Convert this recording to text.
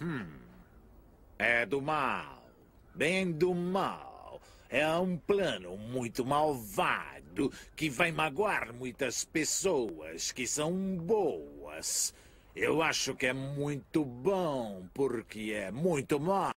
Hum. É do mal. Bem do mal. É um plano muito malvado que vai magoar muitas pessoas que são boas. Eu acho que é muito bom porque é muito mal.